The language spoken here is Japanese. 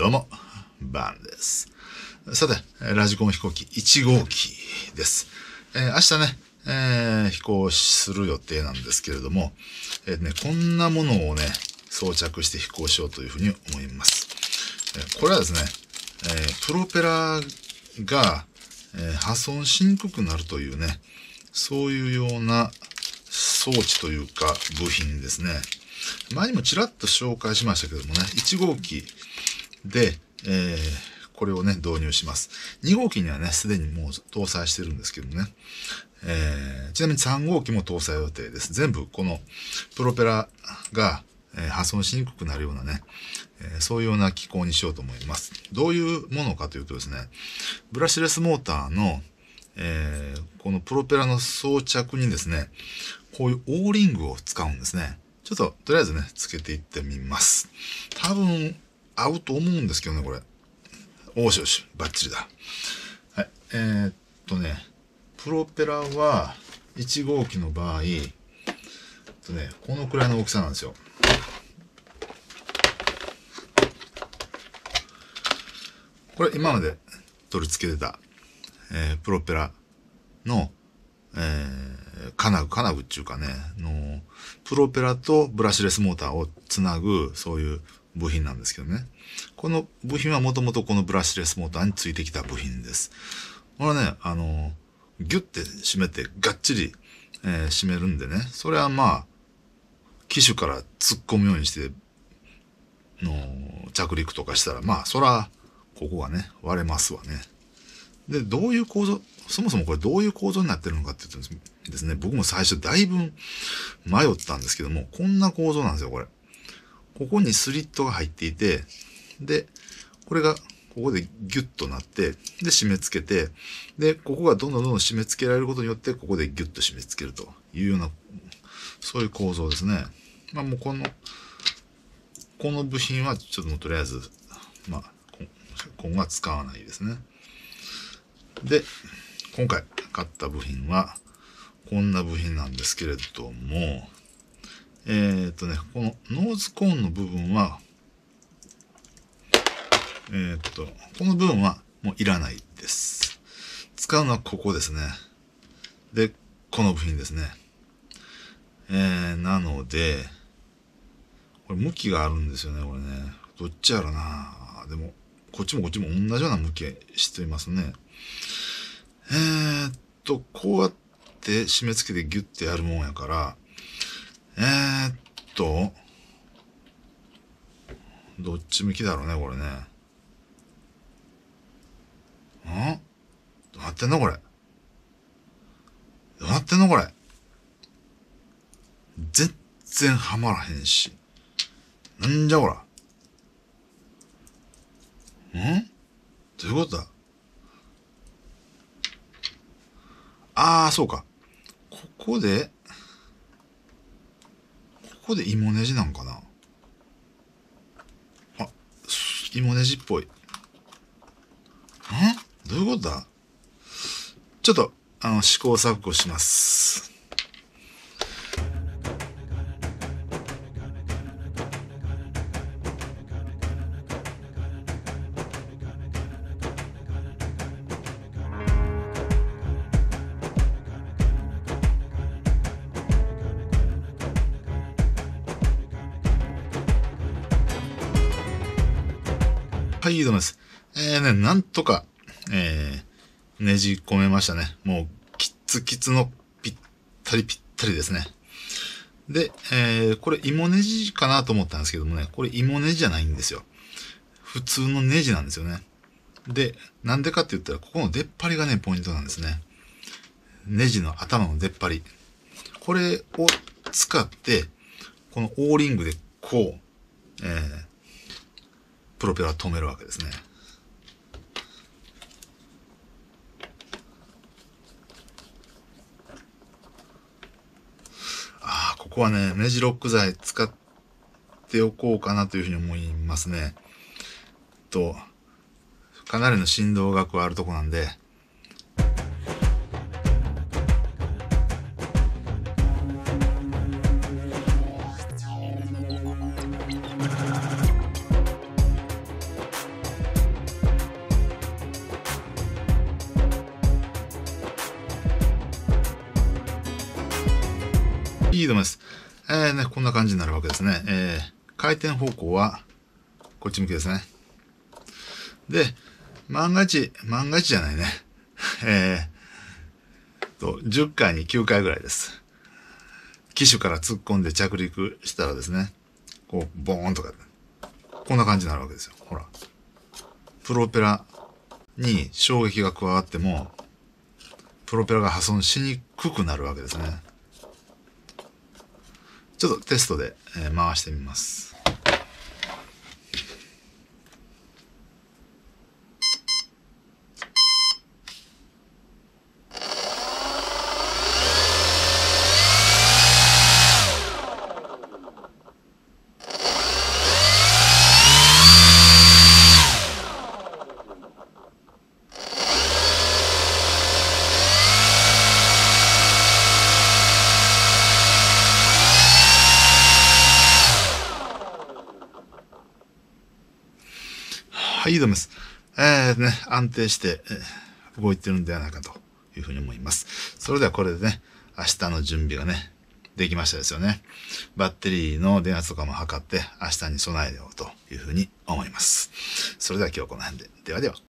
どうも、バンです。さて、ラジコン飛行機1号機です。えー、明日ね、えー、飛行する予定なんですけれども、えー、ね、こんなものをね、装着して飛行しようというふうに思います。えこれはですね、えプロペラが、え破損しにくくなるというね、そういうような装置というか部品ですね。前にもちらっと紹介しましたけどもね、1号機、で、えー、これをね、導入します。2号機にはね、すでにもう搭載してるんですけどね。えー、ちなみに3号機も搭載予定です。全部このプロペラが、えー、破損しにくくなるようなね、えー、そういうような機構にしようと思います。どういうものかというとですね、ブラシレスモーターの、えー、このプロペラの装着にですね、こういうオーリングを使うんですね。ちょっととりあえずね、つけていってみます。多分、合うと思うんですけどね、これ。おしよし、バッチリだ。はい。えー、っとね、プロペラは1号機の場合、えっとね、このくらいの大きさなんですよ。これ今まで取り付けてた、えー、プロペラの、えー、金具、金具っていうかね、の、プロペラとブラシレスモーターをつなぐ、そういう部品なんですけどね。この部品はもともとこのブラシレスモーターについてきた部品です。これはね、あの、ギュッて締めてがっちり、えー、締めるんでね。それはまあ、機種から突っ込むようにして、の、着陸とかしたら、まあ、そら、ここがね、割れますわね。で、どういう構造、そもそもこれどういう構造になってるのかって言ってですね、僕も最初だいぶ迷ったんですけども、こんな構造なんですよ、これ。ここにスリットが入っていて、で、これがここでギュッとなって、で、締め付けて、で、ここがどんどんどんどん締め付けられることによって、ここでギュッと締め付けるというような、そういう構造ですね。まあもうこの、この部品はちょっともうとりあえず、まあ、今後は使わないですね。で、今回買った部品は、こんな部品なんですけれども、えー、っとね、このノーズコーンの部分は、えー、っと、この部分はもういらないです。使うのはここですね。で、この部品ですね。えー、なので、これ向きがあるんですよね、これね。どっちやろなでも、こっちもこっちも同じような向きしていますね。えー、っと、こうやって締め付けてギュッてやるもんやから、えー、っと、どっち向きだろうね、これね。んどうなってんのこれ。どうなってんのこれ。全然はまらへんし。なんじゃこら。んどういうことだああ、そうか。ここで、こで芋ネジなんかなあ、芋ネジっぽい。えどういうことだちょっと、あの、試行錯誤します。はい、どうもです。えーね、なんとか、えー、ねじ込めましたね。もう、キッツキツのぴったりぴったりですね。で、えー、これ芋ネジかなと思ったんですけどもね、これ芋ネジじゃないんですよ。普通のネジなんですよね。で、なんでかって言ったら、ここの出っ張りがね、ポイントなんですね。ネジの頭の出っ張り。これを使って、このオーリングでこう、えー、プロペラ止めるわけですね。ああ、ここはね、ネジロック剤使っておこうかなというふうに思いますね。と、かなりの振動が加わるとこなんで、いいと思います。えー、ね、こんな感じになるわけですね。えー、回転方向は、こっち向きですね。で、万が一、万が一じゃないね。えー、と、10回に9回ぐらいです。機種から突っ込んで着陸したらですね、こう、ボーンとか、こんな感じになるわけですよ。ほら。プロペラに衝撃が加わっても、プロペラが破損しにくくなるわけですね。ちょっとテストで、回してみます。はい、どうもです。えー、ね、安定して、えー、動いてるんではないかというふうに思います。それではこれでね、明日の準備がね、できましたですよね。バッテリーの電圧とかも測って明日に備えようというふうに思います。それでは今日この辺で。ではでは。